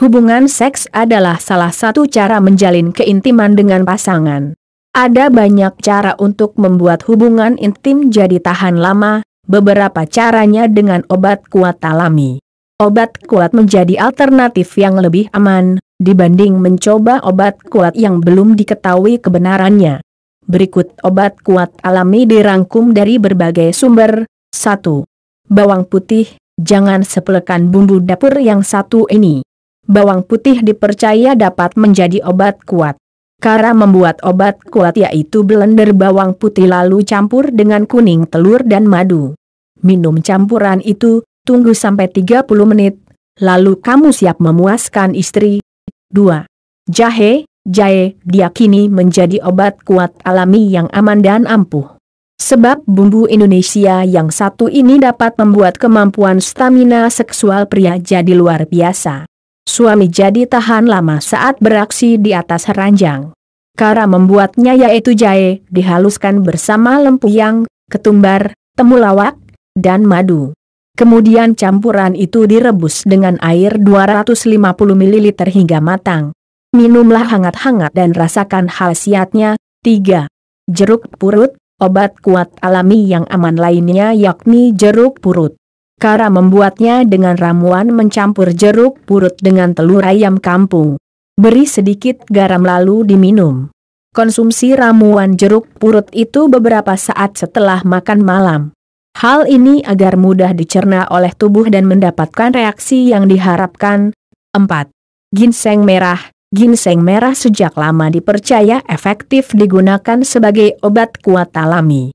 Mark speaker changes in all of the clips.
Speaker 1: Hubungan seks adalah salah satu cara menjalin keintiman dengan pasangan. Ada banyak cara untuk membuat hubungan intim jadi tahan lama, beberapa caranya dengan obat kuat alami. Obat kuat menjadi alternatif yang lebih aman, dibanding mencoba obat kuat yang belum diketahui kebenarannya. Berikut obat kuat alami dirangkum dari berbagai sumber. 1. Bawang putih, jangan sepelekan bumbu dapur yang satu ini bawang putih dipercaya dapat menjadi obat kuat. Cara membuat obat kuat yaitu blender bawang putih lalu campur dengan kuning telur dan madu. Minum campuran itu, tunggu sampai 30 menit, lalu kamu siap memuaskan istri. 2. Jahe, jahe, diakini menjadi obat kuat alami yang aman dan ampuh. Sebab bumbu Indonesia yang satu ini dapat membuat kemampuan stamina seksual pria jadi luar biasa. Suami jadi tahan lama saat beraksi di atas ranjang. Cara membuatnya yaitu jahe, dihaluskan bersama lempuyang, ketumbar, temulawak, dan madu. Kemudian campuran itu direbus dengan air 250 ml hingga matang. Minumlah hangat-hangat dan rasakan khasiatnya. 3. Jeruk purut, obat kuat alami yang aman lainnya yakni jeruk purut. Kara membuatnya dengan ramuan mencampur jeruk purut dengan telur ayam kampung. Beri sedikit garam lalu diminum. Konsumsi ramuan jeruk purut itu beberapa saat setelah makan malam. Hal ini agar mudah dicerna oleh tubuh dan mendapatkan reaksi yang diharapkan. 4. Ginseng merah Ginseng merah sejak lama dipercaya efektif digunakan sebagai obat kuat alami.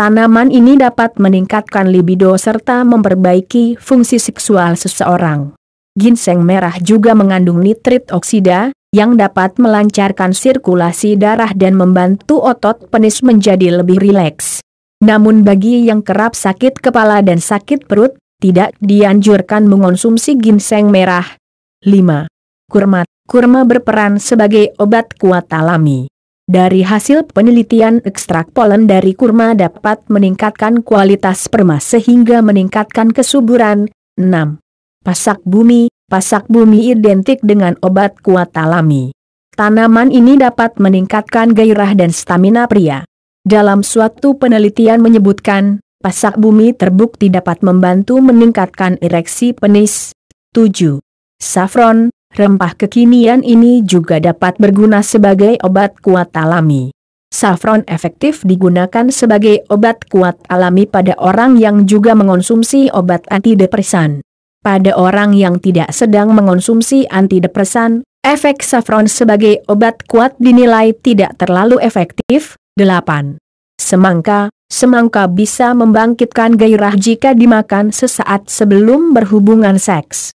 Speaker 1: Tanaman ini dapat meningkatkan libido serta memperbaiki fungsi seksual seseorang. Ginseng merah juga mengandung nitrit oksida, yang dapat melancarkan sirkulasi darah dan membantu otot penis menjadi lebih rileks. Namun bagi yang kerap sakit kepala dan sakit perut, tidak dianjurkan mengonsumsi ginseng merah. 5. Kurma Kurma berperan sebagai obat kuat alami. Dari hasil penelitian ekstrak polen dari kurma dapat meningkatkan kualitas sperma sehingga meningkatkan kesuburan. 6. Pasak bumi, pasak bumi identik dengan obat kuat alami. Tanaman ini dapat meningkatkan gairah dan stamina pria. Dalam suatu penelitian menyebutkan, pasak bumi terbukti dapat membantu meningkatkan ereksi penis. 7. Saffron, Rempah kekinian ini juga dapat berguna sebagai obat kuat alami. Saffron efektif digunakan sebagai obat kuat alami pada orang yang juga mengonsumsi obat antidepresan. Pada orang yang tidak sedang mengonsumsi antidepresan, efek saffron sebagai obat kuat dinilai tidak terlalu efektif. 8. Semangka, semangka bisa membangkitkan gairah jika dimakan sesaat sebelum berhubungan seks.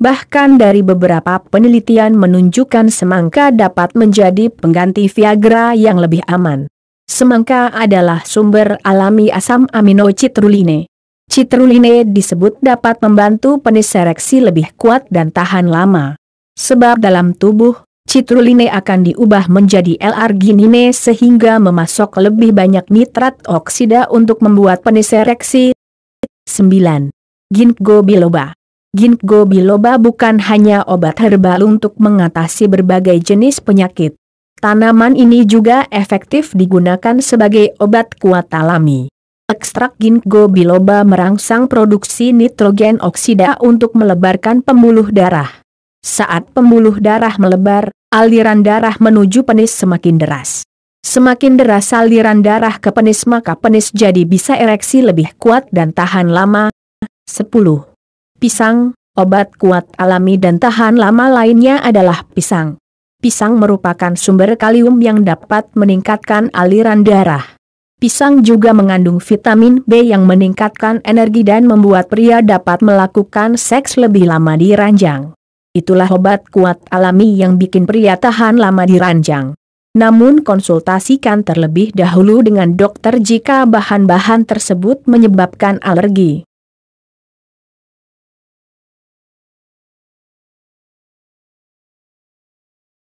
Speaker 1: Bahkan dari beberapa penelitian menunjukkan semangka dapat menjadi pengganti Viagra yang lebih aman. Semangka adalah sumber alami asam amino citruline. Citruline disebut dapat membantu penisereksi lebih kuat dan tahan lama. Sebab dalam tubuh, citruline akan diubah menjadi L-arginine sehingga memasok lebih banyak nitrat oksida untuk membuat penisereksi. 9. Ginkgo biloba ginkgo biloba bukan hanya obat herbal untuk mengatasi berbagai jenis penyakit. Tanaman ini juga efektif digunakan sebagai obat kuat alami. Ekstrak ginkgo biloba merangsang produksi nitrogen oksida untuk melebarkan pembuluh darah. Saat pembuluh darah melebar, aliran darah menuju penis semakin deras. Semakin deras aliran darah ke penis maka penis jadi bisa ereksi lebih kuat dan tahan lama. 10 pisang, obat kuat alami dan tahan lama lainnya adalah pisang. Pisang merupakan sumber kalium yang dapat meningkatkan aliran darah. Pisang juga mengandung vitamin B yang meningkatkan energi dan membuat pria dapat melakukan seks lebih lama di ranjang. Itulah obat kuat alami yang bikin pria tahan lama di ranjang. Namun konsultasikan terlebih dahulu dengan dokter jika bahan-bahan tersebut menyebabkan alergi.